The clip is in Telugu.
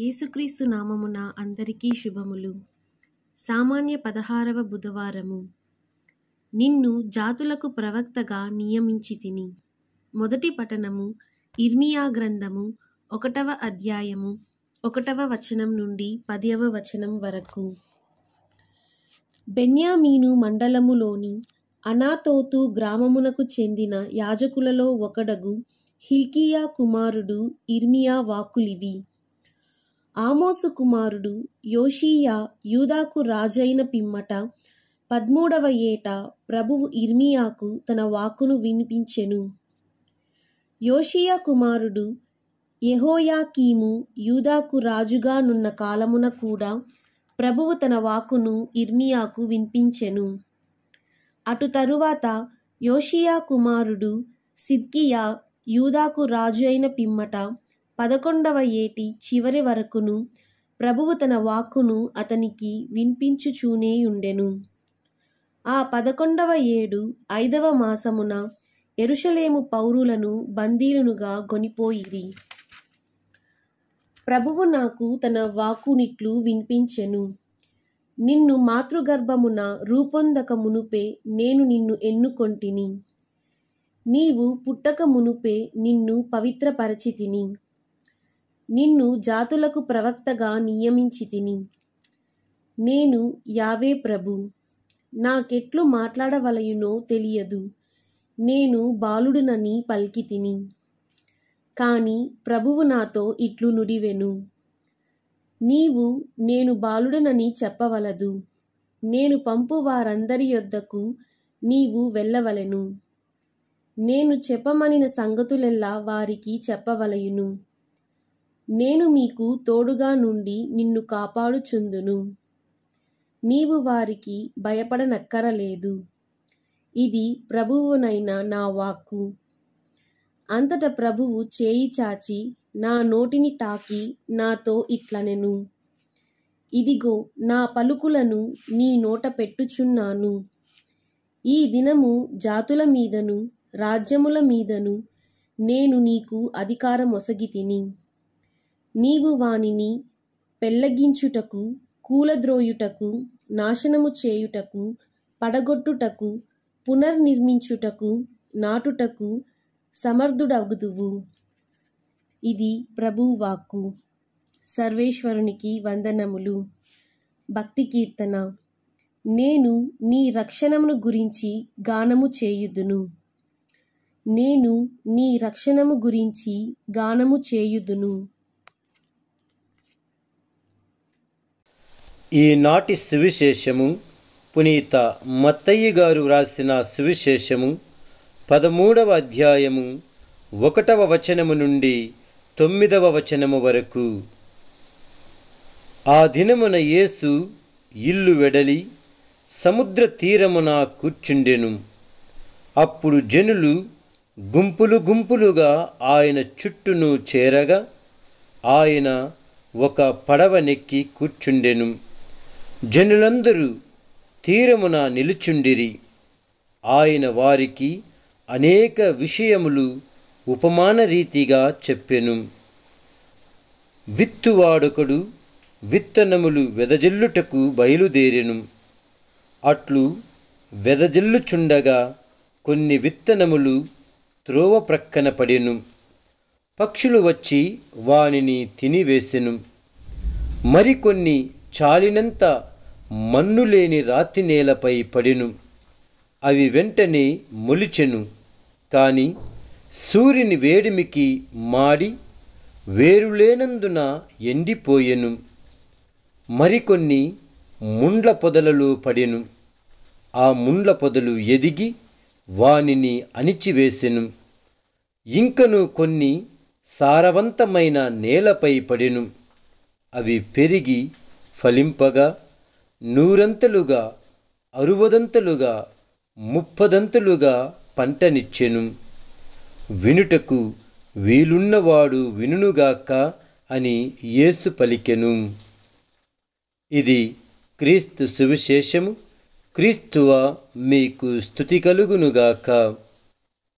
యేసుక్రీస్తు నామమున అందరికీ శుభములు సామాన్య పదహారవ బుధవారము నిన్ను జాతులకు ప్రవక్తగా నియమించి తిని మొదటి పఠనము ఇర్మియా గ్రంథము ఒకటవ అధ్యాయము ఒకటవ వచనం నుండి పదవ వచనం వరకు బెన్యామీను మండలములోని అనాతోతు గ్రామమునకు చెందిన యాజకులలో ఒకడగు హిల్కియా కుమారుడు ఇర్మియా వాకులివి ఆమోసు కుమారుడు యోషియా యూదాకు రాజైన పిమ్మట పద్మూడవ ఏట ప్రభువు ఇర్మియాకు తన వాకును వినిపించెను యోషియా కుమారుడు యహోయాకీము యూదాకు రాజుగా నున్న కాలమున కూడా ప్రభువు తన వాకును ఇర్మియాకు వినిపించెను అటు తరువాత యోషియా కుమారుడు సిద్కియా యూదాకు రాజు అయిన పిమ్మట పదకొండవ ఏటి చివరి వరకును ప్రభువు తన వాక్కును అతనికి వినిపించుచూనే ఉండెను ఆ పదకొండవ ఏడు ఐదవ మాసమున ఎరుషలేము పౌరులను బందీలునుగా గొనిపోయిరి ప్రభువు నాకు తన వాకునిట్లు వినిపించెను నిన్ను మాతృగర్భమున రూపొందక మునుపే నేను నిన్ను ఎన్నుకొంటిని నీవు పుట్టక మునుపే నిన్ను పవిత్రపరచితిని నిన్ను జాతులకు ప్రవక్తగా నియమించి తిని నేను యావే ప్రభు నాకెట్లు మాట్లాడవలయునో తెలియదు నేను బాలుడునని పలికి తిని కాని ప్రభువు నాతో ఇట్లు నుడివెను నీవు నేను బాలుడనని చెప్పవలదు నేను పంపు వారందరి యొద్దకు నీవు వెళ్ళవలెను నేను చెప్పమనిన సంగతులెల్లా వారికి చెప్పవలయును నేను మీకు తోడుగా నుండి నిన్ను కాపాడుచుందును నీవు వారికి భయపడనక్కరలేదు ఇది ప్రభువునైన నా వాక్కు అంతట ప్రభువు చేయి చాచి నా నోటిని తాకి నాతో ఇట్లనెను ఇదిగో నా పలుకులను నీ నోట పెట్టుచున్నాను ఈ దినము జాతుల మీదను రాజ్యముల మీదను నేను నీకు అధికారం ఒసగితిని నీవు వానిని పెళ్లగించుటకు కూలద్రోయుటకు నాశనము చేయుటకు పడగొట్టుటకు పునర్నిర్మించుటకు నాటుటకు సమర్థుడగుదువు ఇది ప్రభువాక్కు సర్వేశ్వరునికి వందనములు భక్తి కీర్తన నేను నీ రక్షణమును గురించి గానము చేయుదును నేను నీ రక్షణము గురించి గానము చేయుదును ఈనాటి సువిశేషము పునీత మత్తయ్య గారు వ్రాసిన సువిశేషము పదమూడవ అధ్యాయము ఒకటవ వచనము నుండి తొమ్మిదవ వచనము వరకు ఆ దినమున యేసు ఇల్లు వెడలి సముద్ర తీరమున కూర్చుండెను అప్పుడు జనులు గుంపులు గుంపులుగా ఆయన చుట్టూను చేరగా ఆయన ఒక పడవ నెక్కి కూర్చుండెను జనులందరూ తీరమున నిలుచుండిరి ఆయన వారికి అనేక విషయములు ఉపమాన రీతిగా చెప్పెను విత్తువాడొకడు విత్తనములు వెదజల్లుటకు బయలుదేరెను అట్లు వెదజల్లుచుండగా కొన్ని విత్తనములు త్రోవ ప్రక్కన పడెను పక్షులు వచ్చి వానిని తినివేసెను మరికొన్ని చాలినంత మన్ను లేని రాతి నేలపై పడిను అవి వెంటనే మొలిచెను కాని సూర్యుని వేడిమికి మాడి వేరులేనందున ఎండిపోయెను మరికొన్ని ముండ్ల పొదలలో పడెను ఆ ముండ్ల పొదలు ఎదిగి వానిని అణిచివేసెను ఇంకను కొన్ని సారవంతమైన నేలపై పడెను అవి పెరిగి ఫలింపగా నూరంతలుగా అరువదంతలుగా ముప్పదంతలుగా పంటనిచ్చెను వినుటకు వీలున్నవాడు వినుగాక అని యేసు పలికెను ఇది క్రీస్తు సువిశేషము క్రీస్తువ మీకు స్థుతి కలుగునుగాక